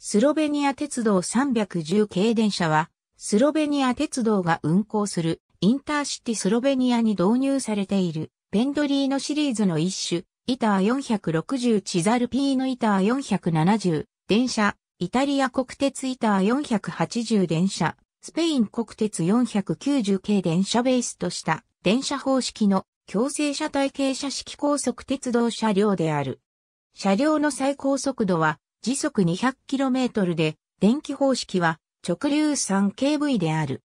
スロベニア鉄道310系電車は、スロベニア鉄道が運行するインターシティスロベニアに導入されているペンドリーノシリーズの一種、イター460チザルピーノイター470電車、イタリア国鉄イター480電車、スペイン国鉄490系電車ベースとした電車方式の強制車体系車式高速鉄道車両である。車両の最高速度は時速 200km で、電気方式は直流 3KV である。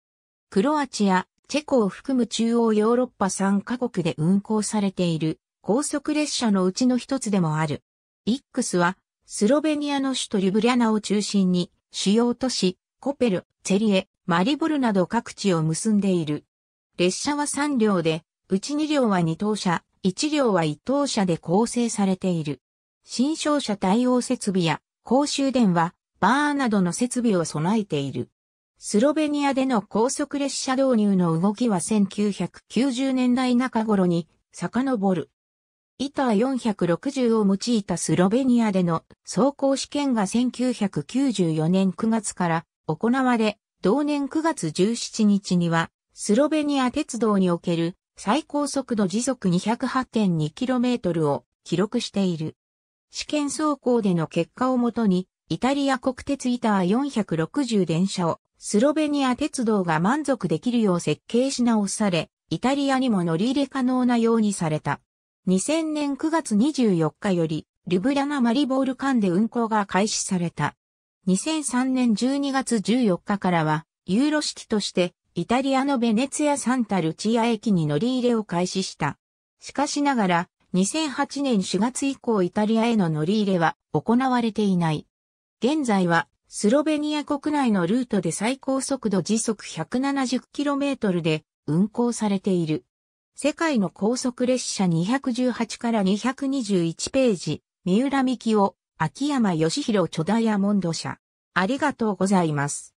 クロアチア、チェコを含む中央ヨーロッパ3カ国で運行されている高速列車のうちの一つでもある。X はスロベニアの首都リュブリャナを中心に主要都市コペル、チェリエ、マリボルなど各地を結んでいる。列車は3両で、うち2両は2等車、1両は1等車で構成されている。新商車対応設備や公衆電話、バーなどの設備を備えている。スロベニアでの高速列車導入の動きは1990年代中頃に遡る。イター460を用いたスロベニアでの走行試験が1994年9月から行われ、同年9月17日にはスロベニア鉄道における最高速度時速 208.2km を記録している。試験走行での結果をもとに、イタリア国鉄イター460電車をスロベニア鉄道が満足できるよう設計し直され、イタリアにも乗り入れ可能なようにされた。2000年9月24日より、ルブラナ・マリボール間で運行が開始された。2003年12月14日からは、ユーロ式として、イタリアのベネツィア・サンタ・ルチア駅に乗り入れを開始した。しかしながら、2008年4月以降イタリアへの乗り入れは行われていない。現在はスロベニア国内のルートで最高速度時速 170km で運行されている。世界の高速列車218から221ページ、三浦美希夫、秋山義弘著ダイヤモンド社。ありがとうございます。